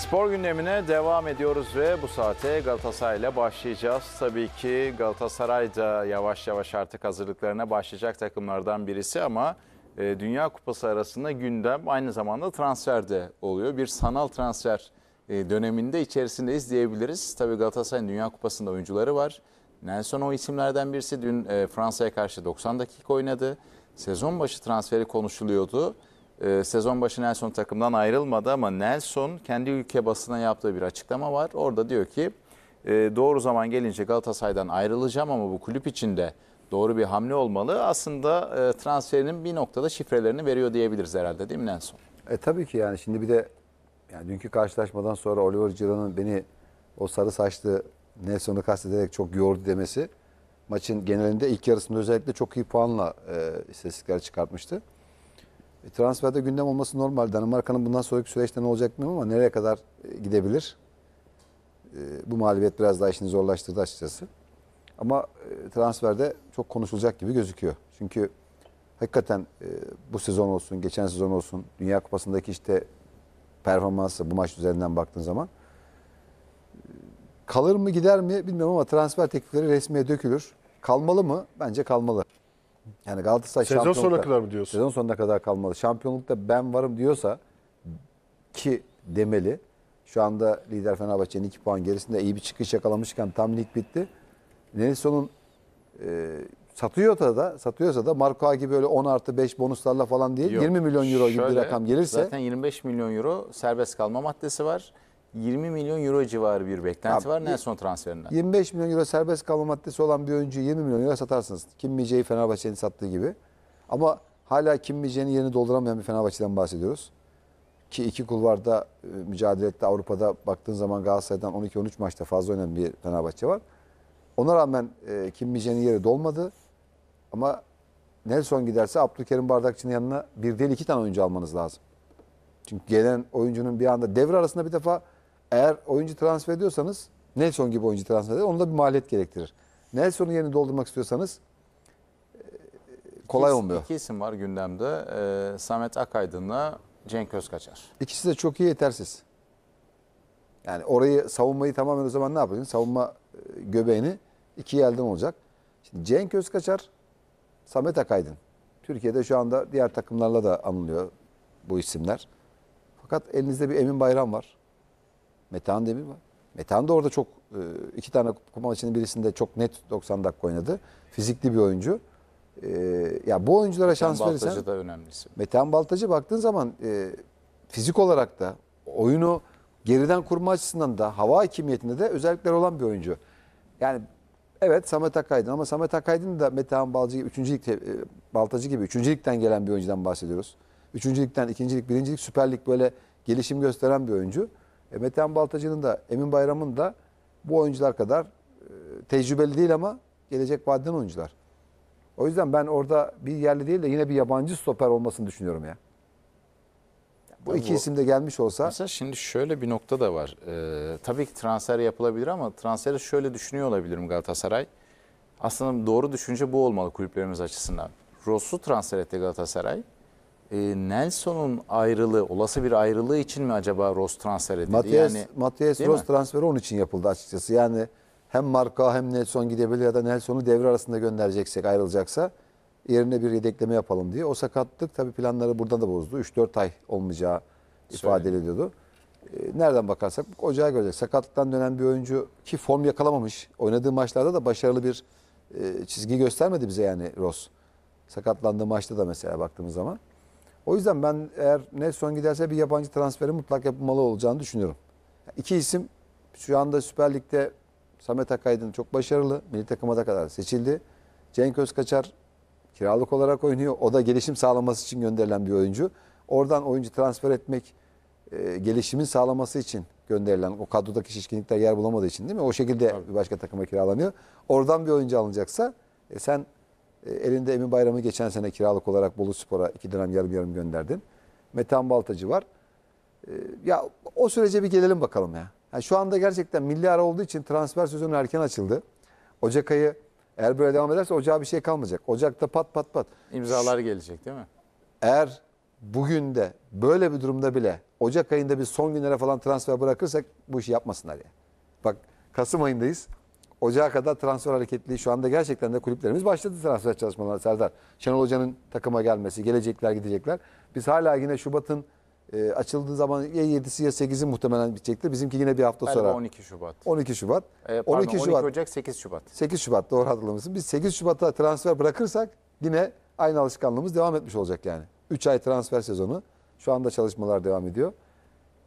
Spor gündemine devam ediyoruz ve bu saate Galatasaray ile başlayacağız. Tabii ki Galatasaray da yavaş yavaş artık hazırlıklarına başlayacak takımlardan birisi ama e, Dünya Kupası arasında gündem aynı zamanda transferde oluyor. Bir sanal transfer e, döneminde içerisindeyiz diyebiliriz. Tabii Galatasaray'ın Dünya Kupası'nda oyuncuları var. Nelson o isimlerden birisi dün e, Fransa'ya karşı 90 dakika oynadı. Sezon başı transferi konuşuluyordu e, sezon başı Nelson takımdan ayrılmadı ama Nelson kendi ülke basına yaptığı bir açıklama var. Orada diyor ki e, doğru zaman gelince Galatasaray'dan ayrılacağım ama bu kulüp içinde doğru bir hamle olmalı. Aslında e, transferinin bir noktada şifrelerini veriyor diyebiliriz herhalde değil mi Nelson? E, tabii ki yani şimdi bir de yani dünkü karşılaşmadan sonra Oliver Giroud'un beni o sarı saçlı Nelson'u kastederek çok yordu demesi maçın genelinde ilk yarısında özellikle çok iyi puanla e, istatistikler çıkartmıştı. E, transferde gündem olması normal. Danimarka'nın bundan sonraki süreçte ne olacak bilmiyorum ama nereye kadar e, gidebilir? E, bu mağlubiyet biraz daha işini zorlaştırdı açıkçası. Ama transferde çok konuşulacak gibi gözüküyor. Çünkü hakikaten bu sezon olsun, geçen sezon olsun, Dünya Kupası'ndaki işte performansı bu maç üzerinden baktığın zaman kalır mı gider mi bilmiyorum ama transfer teklifleri resmiye dökülür. Kalmalı mı? Bence kalmalı. Yani Galatasaray sezon sonuna kadar mı diyorsun? Sezon sonuna kadar kalmalı. Şampiyonlukta ben varım diyorsa ki demeli. Şu anda lider Fenerbahçe'nin 2 puan gerisinde iyi bir çıkış yakalamışken tam lig bitti. Nelson'un e, satıyorsa da satıyorsa da Marco gibi böyle 10 artı 5 bonuslarla falan değil Yok. 20 milyon euro gibi bir rakam gelirse. Zaten 25 milyon euro serbest kalma maddesi var. 20 milyon euro civarı bir beklenti Abi, var Nelson transferinden. 25 milyon euro serbest kalma maddesi olan bir oyuncuyu 20 milyon euro satarsınız. Kim Mice'yi Fenerbahçe'nin sattığı gibi. Ama hala Kim Mice'nin yerini dolduramayan bir Fenerbahçe'den bahsediyoruz. Ki iki kulvarda e, mücadele Avrupa'da baktığın zaman Galatasaray'dan 12-13 maçta fazla oynayan bir Fenerbahçe var. Ona rağmen e, Kim Mice'nin yeri dolmadı. Ama Nelson giderse Abdülkerim Bardakçı'nın yanına bir değil iki tane oyuncu almanız lazım. Çünkü gelen oyuncunun bir anda devre arasında bir defa eğer oyuncu transfer ediyorsanız Nelson gibi oyuncu transfer eder. Onda bir maliyet gerektirir. Nelson'un yerini doldurmak istiyorsanız e, kolay İkisi, olmuyor. İki isim var gündemde. Ee, Samet Akaydın'la Cenk Özkaçar. İkisi de çok iyi yetersiz. Yani orayı savunmayı tamamen o zaman ne yapacaksın? Savunma e, göbeğini iki elden olacak. Şimdi Cenk Özkaçar, Samet Akaydın. Türkiye'de şu anda diğer takımlarla da anılıyor bu isimler. Fakat elinizde bir Emin Bayram var. Metehan Demir var. Metehan da orada çok e, iki tane kupa maçının birisinde çok net 90 dakika oynadı. Fizikli bir oyuncu. E, ya bu oyunculara Metehan şans Baltacı da önemlisi. Metehan Baltacı baktığın zaman e, fizik olarak da oyunu geriden kurma açısından da hava hakimiyetinde de özellikler olan bir oyuncu. Yani evet Samet Akaydın ama Samet Akaydın da Metehan Balcı gibi, üçüncülük, e, Baltacı gibi üçüncülükten gelen bir oyuncudan bahsediyoruz. Üçüncülükten, ikincilik, birincilik, süperlik böyle gelişim gösteren bir oyuncu. E, Metehan Baltacı'nın da Emin Bayram'ın da bu oyuncular kadar e, tecrübeli değil ama gelecek vadeden oyuncular. O yüzden ben orada bir yerli değil de yine bir yabancı stoper olmasını düşünüyorum ya. Bu iki bu, isim de gelmiş olsa. Mesela şimdi şöyle bir nokta da var. Ee, tabii ki transfer yapılabilir ama transferi şöyle düşünüyor olabilirim Galatasaray. Aslında doğru düşünce bu olmalı kulüplerimiz açısından. Ross'u transfer etti Galatasaray. Ee, Nelson'un ayrılığı, olası bir ayrılığı için mi acaba Ross transfer edildi? Matias, yani, Matias Ross mi? transferi onun için yapıldı açıkçası. Yani hem Marka hem Nelson gidebilir ya da Nelson'u devre arasında göndereceksek ayrılacaksa yerine bir yedekleme yapalım diye. O sakatlık tabii planları burada da bozdu. 3-4 ay olmayacağı ifade Söyle. ediliyordu. Ee, nereden bakarsak ocağa göre Sakatlıktan dönen bir oyuncu ki form yakalamamış. Oynadığı maçlarda da başarılı bir e, çizgi göstermedi bize yani Ross. Sakatlandığı maçta da mesela baktığımız zaman. O yüzden ben eğer ne son giderse bir yabancı transferi mutlak yapmalı olacağını düşünüyorum. İki isim şu anda Süper Lig'de Samet Akaydın çok başarılı. Milli takıma da kadar seçildi. Cenk Özkaçar kiralık olarak oynuyor. O da gelişim sağlaması için gönderilen bir oyuncu. Oradan oyuncu transfer etmek e, gelişimin sağlaması için gönderilen o kadrodaki şişkinlikler yer bulamadığı için değil mi? O şekilde Tabii. bir başka takıma kiralanıyor. Oradan bir oyuncu alınacaksa e, sen e, elinde Emin Bayram'ı geçen sene kiralık olarak Bolu Spor'a iki dönem yarım yarım gönderdin. Metan Baltacı var. E, ya o sürece bir gelelim bakalım ya. Yani şu anda gerçekten milli ara olduğu için transfer sezonu erken açıldı. Ocak ayı eğer böyle devam ederse ocağa bir şey kalmayacak. Ocakta pat pat pat. İmzalar gelecek değil mi? Eğer bugün de böyle bir durumda bile Ocak ayında bir son günlere falan transfer bırakırsak bu işi yapmasınlar ya. Bak Kasım ayındayız. Ocağa kadar transfer hareketliği şu anda gerçekten de kulüplerimiz başladı transfer çalışmalarına Serdar. Şenol Hoca'nın takıma gelmesi, gelecekler gidecekler. Biz hala yine Şubat'ın e, açıldığı zaman ya 7'si ya 8'i muhtemelen bitecektir. Bizimki yine bir hafta Galiba sonra. 12 Şubat. 12 Şubat. E, pardon, 12 Şubat. 12 Ocak 8 Şubat. 8 Şubat doğru hatırlamışsın. Biz 8 Şubat'ta transfer bırakırsak yine aynı alışkanlığımız devam etmiş olacak yani. 3 ay transfer sezonu. Şu anda çalışmalar devam ediyor.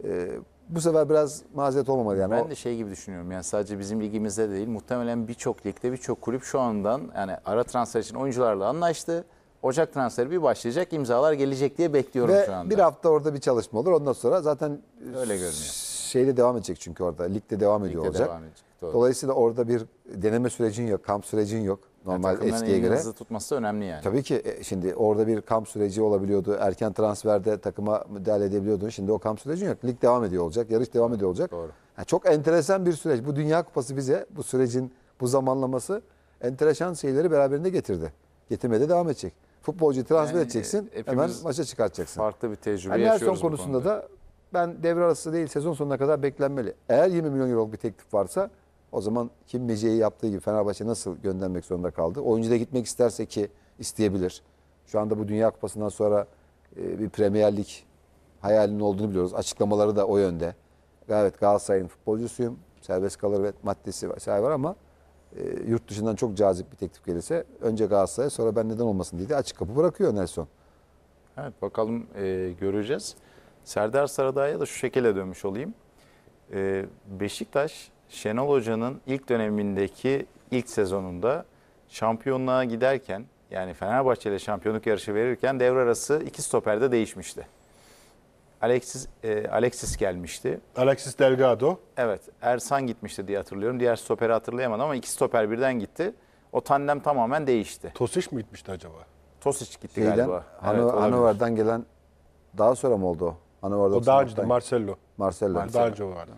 E, bu sefer biraz mazeret olmamalı yani. Ben de şey gibi düşünüyorum yani sadece bizim ligimizde değil muhtemelen birçok ligde birçok kulüp şu andan yani ara transfer için oyuncularla anlaştı. Ocak transferi bir başlayacak imzalar gelecek diye bekliyorum Ve şu anda. bir hafta orada bir çalışma olur ondan sonra zaten Öyle görünüyor. şeyde devam edecek çünkü orada ligde devam ediyor Ligde olacak. devam edecek, doğru. Dolayısıyla orada bir deneme sürecin yok, kamp sürecin yok normal yani eskiye göre. Hızlı tutması önemli yani. Tabii ki e, şimdi orada bir kamp süreci olabiliyordu. Erken transferde takıma müdahale edebiliyordun. Şimdi o kamp süreci yok. Lig devam ediyor olacak. Yarış devam ediyor olacak. Doğru. Yani çok enteresan bir süreç. Bu Dünya Kupası bize bu sürecin bu zamanlaması enteresan şeyleri beraberinde getirdi. Getirmeye de devam edecek. Futbolcu transfer yani edeceksin. Hemen maça çıkartacaksın. Farklı bir tecrübe yani yaşıyoruz konusunda bu konusunda da ben devre arası değil sezon sonuna kadar beklenmeli. Eğer 20 milyon euro bir teklif varsa o zaman kim Mece'yi yaptığı gibi Fenerbahçe nasıl göndermek zorunda kaldı? Oyuncu da gitmek isterse ki isteyebilir. Şu anda bu Dünya Kupası'ndan sonra e, bir Premier Lig hayalinin olduğunu biliyoruz. Açıklamaları da o yönde. Evet Galatasaray'ın futbolcusuyum. Serbest kalır ve maddesi vesaire şey var ama e, yurt dışından çok cazip bir teklif gelirse önce Galatasaray'a sonra ben neden olmasın diye de açık kapı bırakıyor Nelson. Evet bakalım e, göreceğiz. Serdar Sarıdağ'a da şu şekilde dönmüş olayım. E, Beşiktaş Şenol Hoca'nın ilk dönemindeki ilk sezonunda şampiyonluğa giderken yani Fenerbahçe ile şampiyonluk yarışı verirken devre arası iki stoperde değişmişti. Alexis e, Alexis gelmişti. Alexis Delgado. Evet, Ersan gitmişti diye hatırlıyorum. Diğer stoperi hatırlayamadım ama iki stoper birden gitti. O tandem tamamen değişti. Tosic mi gitmişti acaba? Tosic gitti Şeyden, galiba. Anu, evet, Anuvar'dan gelen daha sonra mı oldu o? Anuvar'da o daha önce Marcello. Marcello. Marcello. Daha önce vardı.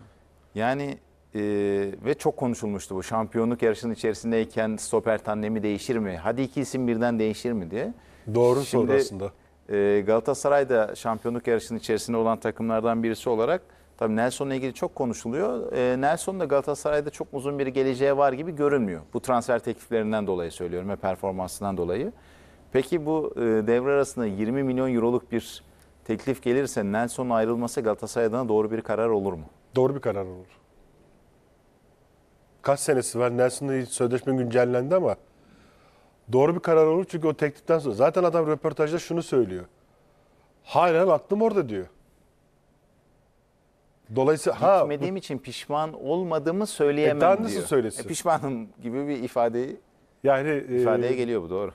Yani ee, ve çok konuşulmuştu bu. Şampiyonluk yarışının içerisindeyken stoper tandemi değişir mi? Hadi iki isim birden değişir mi diye. Doğru soru aslında. E, Galatasaray da şampiyonluk yarışının içerisinde olan takımlardan birisi olarak tabii Nelson'la ilgili çok konuşuluyor. E, Nelson da Galatasaray'da çok uzun bir geleceği var gibi görünmüyor. Bu transfer tekliflerinden dolayı söylüyorum ve performansından dolayı. Peki bu e, devre arasında 20 milyon euroluk bir teklif gelirse Nelson'un ayrılması Galatasaray'dan doğru bir karar olur mu? Doğru bir karar olur kaç senesi var. Nelson'la sözleşme güncellendi ama doğru bir karar olur çünkü o tekliften sonra. Zaten adam röportajda şunu söylüyor. Halen aklım orada diyor. Dolayısıyla ha, gitmediğim bu, için pişman olmadığımı söyleyemem e, diyor. E, söylesin? E, pişmanım gibi bir ifadeyi yani e, ifadeye e, geliyor bu doğru.